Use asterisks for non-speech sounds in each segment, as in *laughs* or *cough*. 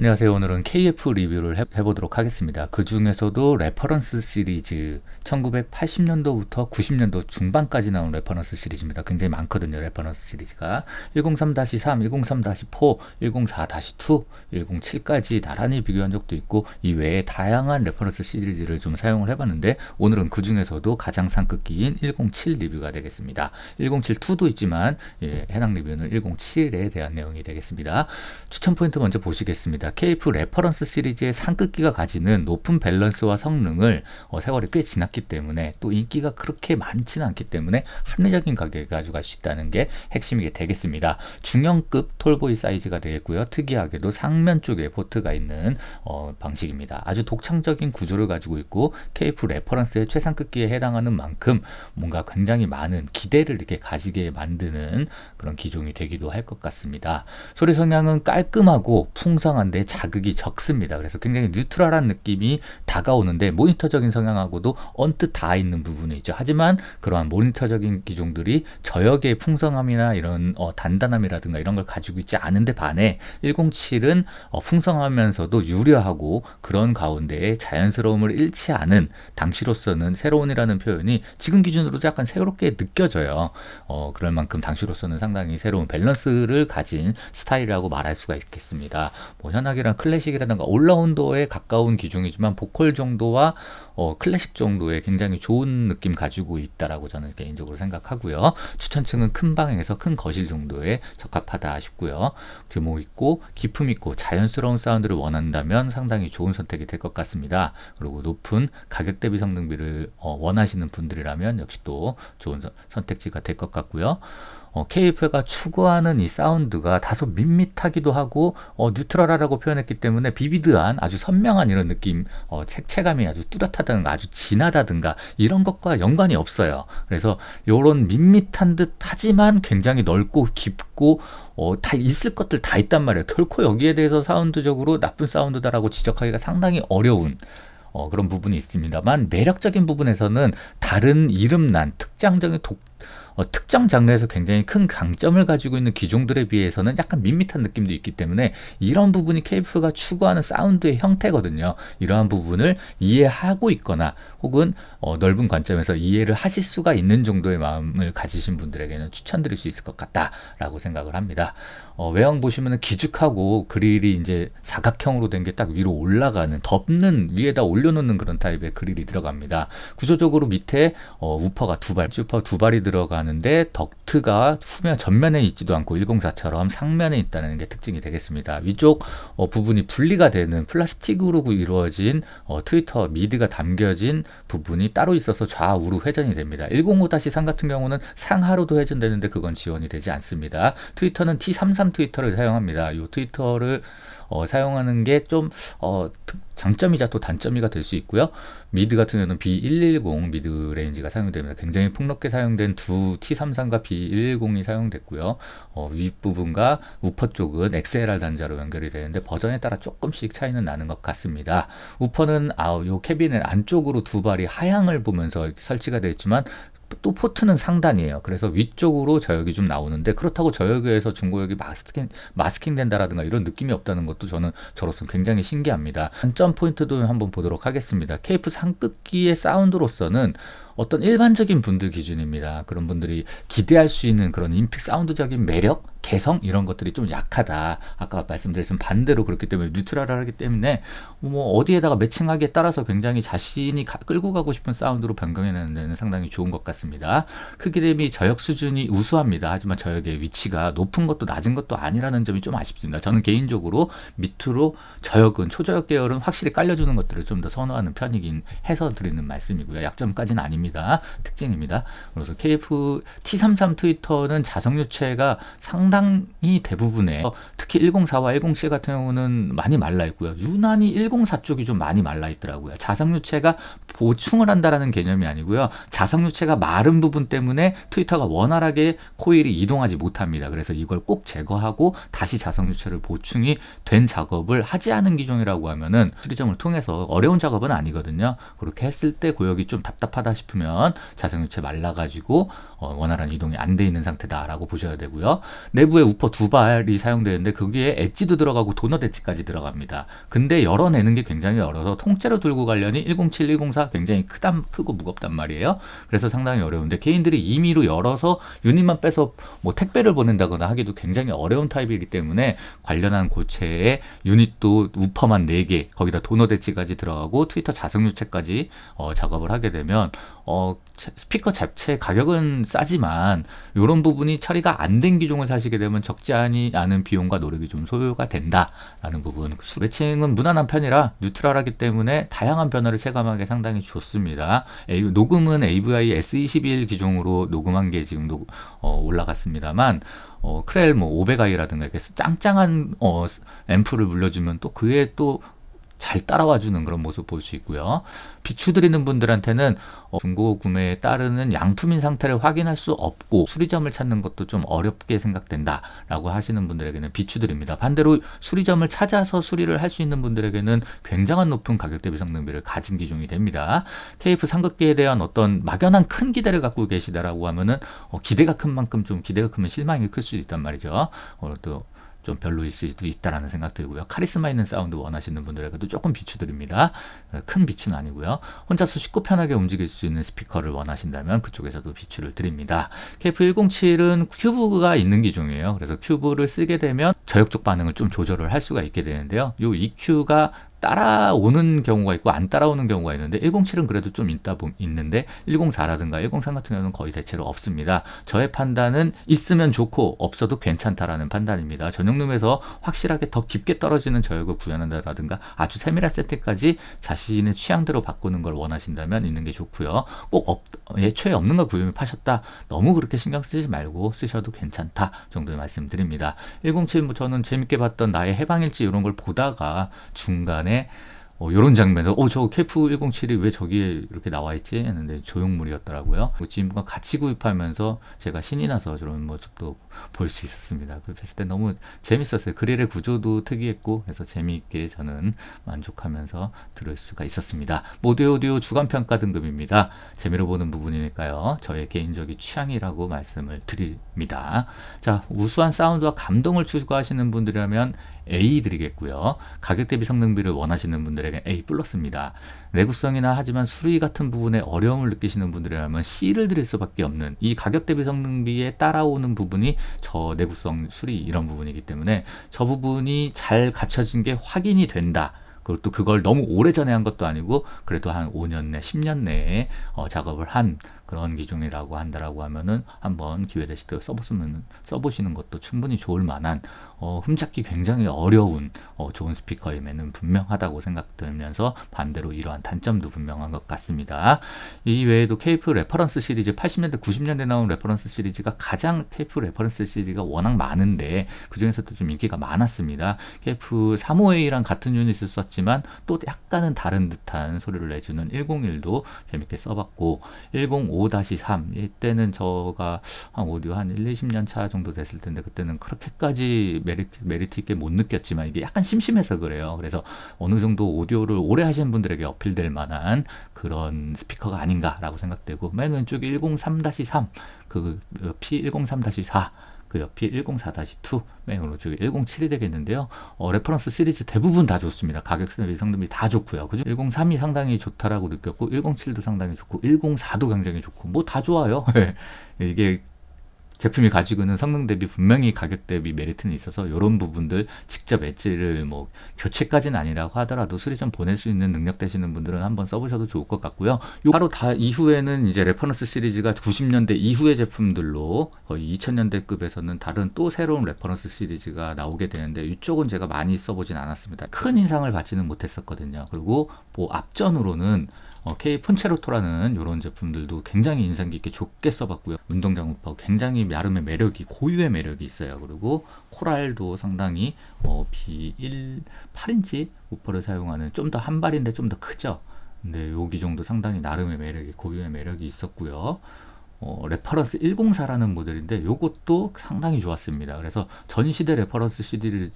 안녕하세요. 오늘은 KF 리뷰를 해, 보도록 하겠습니다. 그 중에서도 레퍼런스 시리즈 1980년도부터 90년도 중반까지 나온 레퍼런스 시리즈입니다. 굉장히 많거든요. 레퍼런스 시리즈가 103-3, 103-4, 104-2, 107까지 나란히 비교한 적도 있고 이 외에 다양한 레퍼런스 시리즈를 좀 사용을 해봤는데 오늘은 그 중에서도 가장 상급기인 107 리뷰가 되겠습니다. 107-2도 있지만 예, 해당 리뷰는 107에 대한 내용이 되겠습니다. 추천 포인트 먼저 보시겠습니다. 자, 그러니까 KF 레퍼런스 시리즈의 상급기가 가지는 높은 밸런스와 성능을 어, 세월이 꽤 지났기 때문에 또 인기가 그렇게 많지는 않기 때문에 합리적인 가격에 가져갈 수 있다는 게 핵심이 되겠습니다. 중형급 톨보이 사이즈가 되겠고요. 특이하게도 상면 쪽에 포트가 있는 어, 방식입니다. 아주 독창적인 구조를 가지고 있고 KF 레퍼런스의 최상급기에 해당하는 만큼 뭔가 굉장히 많은 기대를 이렇게 가지게 만드는 그런 기종이 되기도 할 것 같습니다. 소리 성향은 깔끔하고 풍성한데 데 자극이 적습니다. 그래서 굉장히 뉴트럴한 느낌이 다가오는데 모니터적인 성향하고도 언뜻 다 있는 부분이 있죠. 하지만 그러한 모니터적인 기종들이 저역의 풍성함이나 이런 어, 단단함이라든가 이런 걸 가지고 있지 않은데 반해 107은 어, 풍성하면서도 유려하고 그런 가운데 자연스러움을 잃지 않은 당시로서는 새로운이라는 표현이 지금 기준으로도 약간 새롭게 느껴져요. 어, 그럴 만큼 당시로서는 상당히 새로운 밸런스를 가진 스타일이라고 말할 수가 있겠습니다. 뭐 현악이랑 클래식이라든가 올라운더에 가까운 기종이지만 보컬 정도와 어, 클래식 정도의 굉장히 좋은 느낌 가지고 있다라고 저는 개인적으로 생각하고요. 추천층은 큰 방에서 큰 거실 정도에 적합하다 싶고요. 규모 있고 기품 있고 자연스러운 사운드를 원한다면 상당히 좋은 선택이 될 것 같습니다. 그리고 높은 가격 대비 성능비를 어, 원하시는 분들이라면 역시 또 좋은 선택지가 될 것 같고요. 어, KF가 추구하는 이 사운드가 다소 밋밋하기도 하고 어, 뉴트럴하라고 표현했기 때문에 비비드한 아주 선명한 이런 느낌 어, 색채감이 아주 뚜렷하다. 하다든가 아주 진하다든가 이런 것과 연관이 없어요. 그래서 이런 밋밋한 듯 하지만 굉장히 넓고 깊고 어, 다 있을 것들 다 있단 말이에요. 결코 여기에 대해서 사운드적으로 나쁜 사운드다라고 지적하기가 상당히 어려운 어, 그런 부분이 있습니다만 매력적인 부분에서는 다른 이름난 특장적인 독 어, 특정 장르에서 굉장히 큰 강점을 가지고 있는 기종들에 비해서는 약간 밋밋한 느낌도 있기 때문에 이런 부분이 케이프가 추구하는 사운드의 형태거든요. 이러한 부분을 이해하고 있거나 혹은 어, 넓은 관점에서 이해를 하실 수가 있는 정도의 마음을 가지신 분들에게는 추천드릴 수 있을 것 같다라고 생각을 합니다. 어, 외형 보시면은 기죽하고 그릴이 이제 사각형으로 된 게 딱 위로 올라가는 덮는 위에다 올려놓는 그런 타입의 그릴이 들어갑니다. 구조적으로 밑에 어, 우퍼가 두 발, 슈퍼 두 발이 들어가는데 덕트가 후면 전면에 있지도 않고 104처럼 상면에 있다는 게 특징이 되겠습니다. 위쪽 어, 부분이 분리가 되는 플라스틱으로 이루어진 어, 트위터 미드가 담겨진 부분이 따로 있어서 좌우로 회전이 됩니다. 105-3 같은 경우는 상하로도 회전되는데 그건 지원이 되지 않습니다. 트위터는 T33 텔레 트위터를 사용합니다. 이 트위터를 어, 사용하는 게좀 어, 장점이자 또 단점이가 될 수 있고요. 미드 같은 경우는 B110 미드 레인지가 사용됩니다. 굉장히 폭넓게 사용된 두 T33과 B110이 사용됐고요. 어, 윗부분과 우퍼 쪽은 XLR 단자로 연결이 되는데 버전에 따라 조금씩 차이는 나는 것 같습니다. 우퍼는 아, 요 캐비넷 안쪽으로 두 발이 하향을 보면서 설치가 되어 있지만 또 포트는 상단이에요. 그래서 위쪽으로 저역이 좀 나오는데 그렇다고 저역에서 중고역이 마스킹 마스킹 된다라든가 이런 느낌이 없다는 것도 저는 저로서 굉장히 신기합니다. 한 점 포인트도 한번 보도록 하겠습니다. 케이프 상급기의 사운드로서는 어떤 일반적인 분들 기준입니다. 그런 분들이 기대할 수 있는 그런 인픽 사운드적인 매력, 개성 이런 것들이 좀 약하다. 아까 말씀드렸던 반대로 그렇기 때문에 뉴트럴하기 때문에 뭐 어디에다가 매칭하기에 따라서 굉장히 자신이 가, 끌고 가고 싶은 사운드로 변경해내는 데는 상당히 좋은 것 같습니다. 크기 대비 저역 수준이 우수합니다. 하지만 저역의 위치가 높은 것도 낮은 것도 아니라는 점이 좀 아쉽습니다. 저는 개인적으로 밑으로 저역은 초저역 계열은 확실히 깔려주는 것들을 좀 더 선호하는 편이긴 해서 드리는 말씀이고요. 약점까지는 아닙니다. 특징입니다. 특징입니다. 그래서 KF T33 트위터는 자석 유체가 상당히 대부분에 특히 104와 107 같은 경우는 많이 말라 있고요. 유난히 104 쪽이 좀 많이 말라 있더라고요. 자석 유체가 보충을 한다라는 개념이 아니고요. 자석 유체가 마른 부분 때문에 트위터가 원활하게 코일이 이동하지 못합니다. 그래서 이걸 꼭 제거하고 다시 자석 유체를 보충이 된 작업을 하지 않은 기종이라고 하면은 수리점을 통해서 어려운 작업은 아니거든요. 그렇게 했을 때 고역이 좀 답답하다 싶으면 싶으면 자생유체 말라가지고 어, 원활한 이동이 안 돼 있는 상태다라고 보셔야 되고요. 내부에 우퍼 두 발이 사용되는데 거기에 엣지도 들어가고 도넛 엣지까지 들어갑니다. 근데 열어내는 게 굉장히 어려서 통째로 들고 가려니 107, 104 굉장히 크단, 크고 무겁단 말이에요. 그래서 상당히 어려운데 개인들이 임의로 열어서 유닛만 빼서 뭐 택배를 보낸다거나 하기도 굉장히 어려운 타입이기 때문에 관련한 고체에 유닛도 우퍼만 4개 거기다 도넛 엣지까지 들어가고 트위터 자석유체까지 어, 작업을 하게 되면 어, 스피커 잡체 가격은 싸지만 이런 부분이 처리가 안 된 기종을 사시게 되면 적지 않은 비용과 노력이 좀 소요가 된다라는 부분 그 수배칭은 무난한 편이라 뉴트럴하기 때문에 다양한 변화를 체감하기 상당히 좋습니다 녹음은 AVI S21 기종으로 녹음한 게 지금 녹, 어, 올라갔습니다만 어, 크렐 뭐 500i라든가 이렇게 짱짱한 어, 앰프를 물려주면 또 그에 또잘 따라와 주는 그런 모습 볼 수 있고요. 비추드리는 분들한테는 어, 중고 구매에 따르는 양품인 상태를 확인할 수 없고 수리점을 찾는 것도 좀 어렵게 생각된다라고 하시는 분들에게는 비추드립니다. 반대로 수리점을 찾아서 수리를 할 수 있는 분들에게는 굉장한 높은 가격 대비 성능비를 가진 기종이 됩니다. KF 상급기에 대한 어떤 막연한 큰 기대를 갖고 계시다라고 하면은 어, 기대가 큰 만큼 좀 기대가 크면 실망이 클 수 있단 말이죠. 또좀 별로일 수도 있다라는 생각 들고요. 카리스마 있는 사운드 원하시는 분들에게도 조금 비추드립니다. 어, 큰 비추는 아니고요. 혼자서 쉽고 편하게 움직일 수 있는 스피커를 원하신다면 그쪽에서도 비추를 드립니다. KF107은 큐브가 있는 기종이에요. 그래서 큐브를 쓰게 되면 저역적 반응을 좀 조절을 할 수가 있게 되는데요. 이 EQ가 따라오는 경우가 있고 안 따라오는 경우가 있는데 107은 그래도 좀 있다 보, 있는데 104라든가 103 같은 경우는 거의 대체로 없습니다. 저의 판단은 있으면 좋고 없어도 괜찮다라는 판단입니다. 전용룸에서 확실하게 더 깊게 떨어지는 저역을 구현한다라든가 아주 세밀한 세팅까지 자신의 취향대로 바꾸는 걸 원하신다면 있는 게 좋고요. 꼭 없, 예, 애초에 없는 걸구현을 파셨다. 너무 그렇게 신경 쓰지 말고 쓰셔도 괜찮다 정도의 말씀드립니다. 107 뭐 저는 재밌게 봤던 나의 해방일지 이런 걸 보다가 중간에 간에 어, 요런 장면에서 어, 저 KF107이 왜 저기에 이렇게 나와 있지? 했는데 조형물이었더라고요. 그 친구가 같이 구입하면서 제가 신이 나서 저런 모습도 볼 수 있었습니다. 그랬을 때 너무 재밌었어요. 그릴의 구조도 특이했고 그래서 재미있게 저는 만족하면서 들을 수가 있었습니다. 모두 오디오 주간평가 등급입니다. 재미로 보는 부분이니까요. 저의 개인적인 취향이라고 말씀을 드립니다. 자, 우수한 사운드와 감동을 추구하시는 분들이라면 A 드리겠고요. 가격 대비 성능비를 원하시는 분들에게 A 플러스입니다. 내구성이나 하지만 수리 같은 부분에 어려움을 느끼시는 분들이라면 C를 드릴 수밖에 없는 이 가격 대비 성능비에 따라오는 부분이 저 내구성 수리 이런 부분이기 때문에 저 부분이 잘 갖춰진 게 확인이 된다. 그리고 또 그걸 너무 오래전에 한 것도 아니고 그래도 한 5년 내, 10년 내에 어, 작업을 한 그런 기종이라고 한다라고 하면은 한번 기회 되실 때 써보시면 써보시는 것도 충분히 좋을 만한 어, 흠잡기 굉장히 어려운 어, 좋은 스피커임에는 분명하다고 생각되면서 반대로 이러한 단점도 분명한 것 같습니다. 이 외에도 케이프 레퍼런스 시리즈 80년대 90년대 나온 레퍼런스 시리즈가 가장 케이프 레퍼런스 시리즈가 워낙 많은데 그 중에서도 좀 인기가 많았습니다. 케이프 3 5 a 랑 같은 유닛을 썼지. 같지만 또 약간은 다른 듯한 소리를 내주는 101도 재밌게 써봤고 105-3 이때는 저가 한 오디오 한 1, 20년 차 정도 됐을 텐데 그때는 그렇게까지 메리트, 메리트 있게 못 느꼈지만 이게 약간 심심해서 그래요. 그래서 어느 정도 오디오를 오래 하시는 분들에게 어필될 만한 그런 스피커가 아닌가라고 생각되고 맨 왼쪽이 103-3 그 P103-4 그, 그 옆이 104-2 맹으로 저기 107이 되겠는데요. 어, 레퍼런스 시리즈 대부분 다 좋습니다. 가격 대비 상등이다 좋고요. 그죠? 103이 상당히 좋다라고 느꼈고 107도 상당히 좋고 104도 굉장히 좋고 뭐 다 좋아요. *laughs* 예. 이게 제품이 가지고 있는 성능 대비 분명히 가격 대비 메리트는 있어서 이런 부분들 직접 엣지를 뭐 교체까지는 아니라고 하더라도 수리 좀 보낼 수 있는 능력 되시는 분들은 한번 써보셔도 좋을 것 같고요. 요 바로 다 이후에는 이제 레퍼런스 시리즈가 90년대 이후의 제품들로 거의 2000년대급에서는 다른 또 새로운 레퍼런스 시리즈가 나오게 되는데 이쪽은 제가 많이 써보진 않았습니다. 큰 인상을 받지는 못했었거든요. 그리고 뭐 앞전으로는 어, K 폰체로토라는 이런 제품들도 굉장히 인상 깊게 좋게 써봤고요. 운동장 우퍼 굉장히 나름의 매력이 고유의 매력이 있어요. 그리고 코랄도 상당히 어, B1 8인치 우퍼를 사용하는 좀 더 한 발인데 좀 더 크죠. 근데 네, 요기 정도 상당히 나름의 매력이 고유의 매력이 있었고요. 어, 레퍼런스 104라는 모델인데 요것도 상당히 좋았습니다. 그래서 전 시대 레퍼런스 시리즈를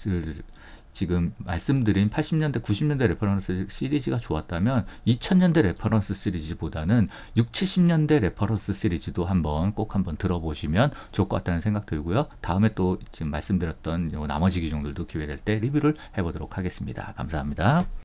지금 말씀드린 80년대, 90년대 레퍼런스 시리즈가 좋았다면 2000년대 레퍼런스 시리즈보다는 6, 70년대 레퍼런스 시리즈도 한번 꼭 한번 들어보시면 좋을 것 같다는 생각 들고요. 다음에 또 지금 말씀드렸던 나머지 기종들도 기회 될때 리뷰를 해보도록 하겠습니다. 감사합니다.